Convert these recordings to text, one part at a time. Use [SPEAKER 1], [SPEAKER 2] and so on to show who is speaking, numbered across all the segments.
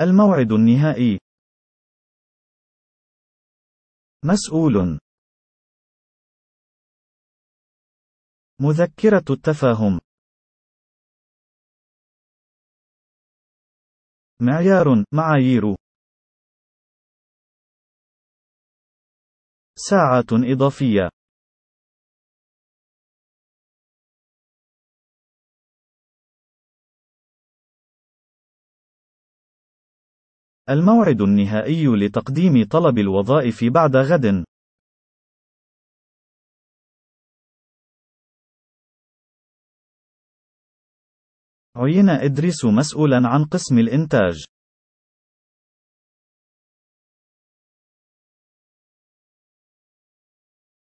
[SPEAKER 1] الموعد النهائي مسؤول مذكرة التفاهم معيار معايير ساعات إضافية الموعد النهائي لتقديم طلب الوظائف بعد غد. عين إدريس مسؤولا عن قسم الإنتاج.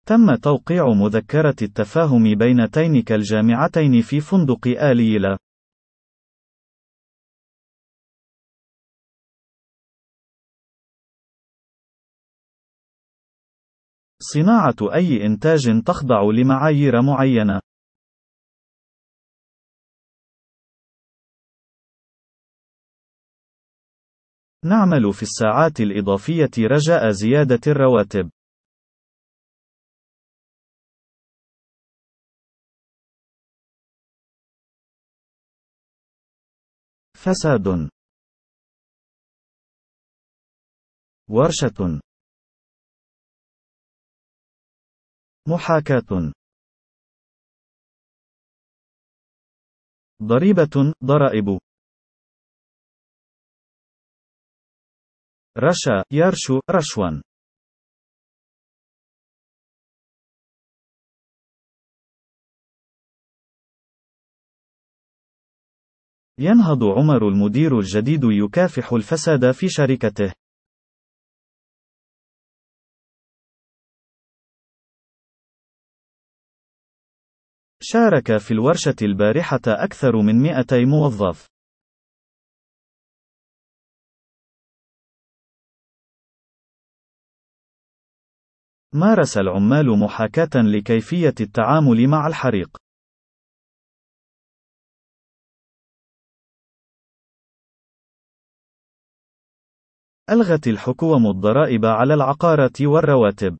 [SPEAKER 1] تم توقيع مذكرة التفاهم بين تينك الجامعتين في فندق آليلا. صناعة أي إنتاج تخضع لمعايير معينة. نعمل في الساعات الإضافية رجاء زيادة الرواتب. فساد ورشة محاكاة ضريبة ضرائب رشا يرشو رشوا ينهض عمر المدير الجديد يكافح الفساد في شركته شارك في الورشة البارحة أكثر من 200 موظف. مارس العمال محاكاة لكيفية التعامل مع الحريق. ألغت الحكومة الضرائب على العقارات والرواتب.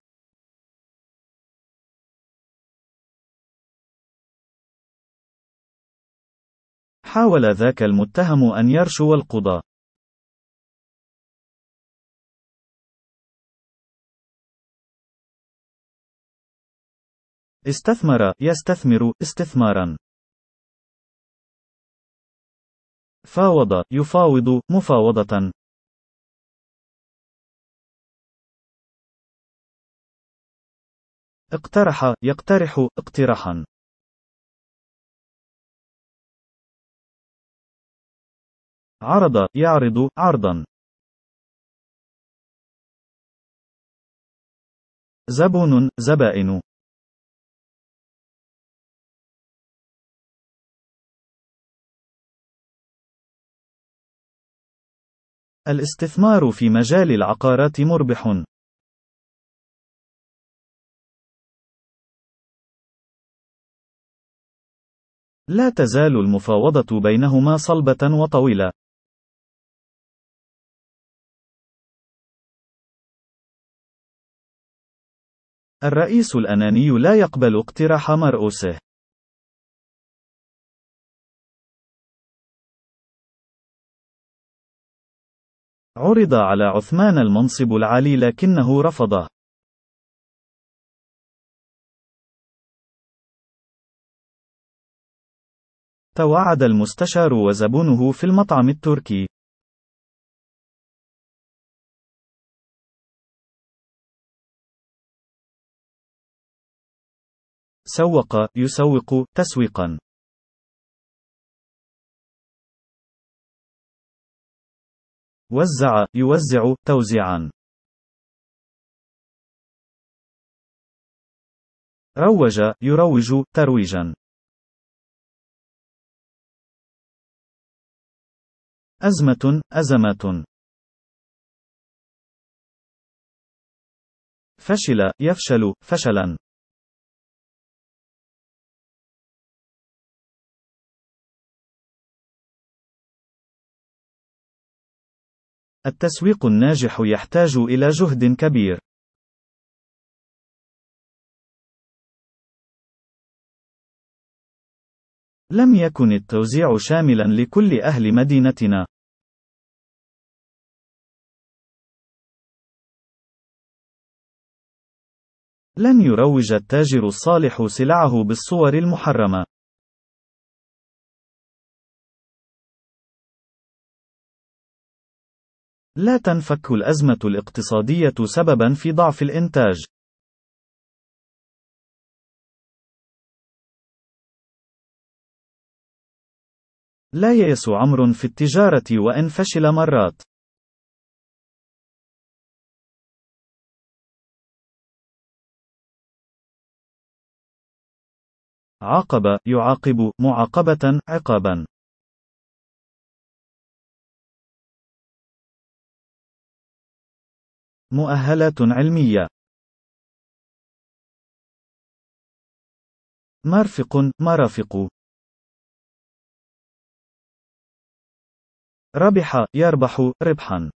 [SPEAKER 1] حاول ذاك المتهم أن يرشو القضاء. استثمر يستثمر استثمارا فاوض يفاوض مفاوضة اقترح يقترح اقتراحا عرض يعرض عرضا زبون زبائن الاستثمار في مجال العقارات مربح لا تزال المفاوضة بينهما صلبة وطويلة الرئيس الأناني لا يقبل اقتراح مرؤوسه. عُرض على عثمان المنصب العالي لكنه رفضه. توعد المستشار وزبونه في المطعم التركي. سوق يسوق تسويقا وزع يوزع توزيعا روج يروج ترويجا أزمة أزمات فشل يفشل فشلا التسويق الناجح يحتاج إلى جهد كبير. لم يكن التوزيع شاملا لكل أهل مدينتنا. لن يروج التاجر الصالح سلعه بالصور المحرمة. لا تنفك الأزمة الاقتصادية سببا في ضعف الإنتاج. لا ييأس عمر في التجارة وإن فشل مرات. عاقب يعاقب معاقبة عقابا مؤهلات علمية مرفق مرافق ربح يربح ربحا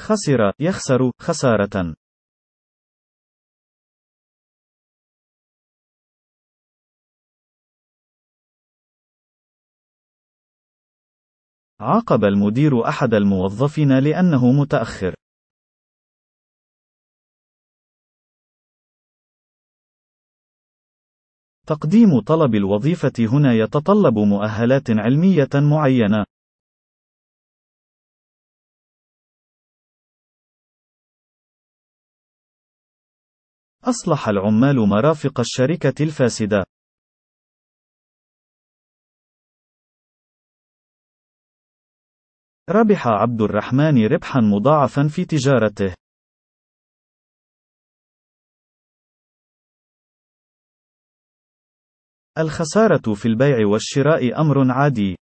[SPEAKER 1] خسر يخسر خسارة عاقب المدير أحد الموظفين لأنه متأخر. تقديم طلب الوظيفة هنا يتطلب مؤهلات علمية معينة. أصلح العمال مرافق الشركة الفاسدة. ربح عبد الرحمن ربحا مضاعفا في تجارته الخسارة في البيع والشراء أمر عادي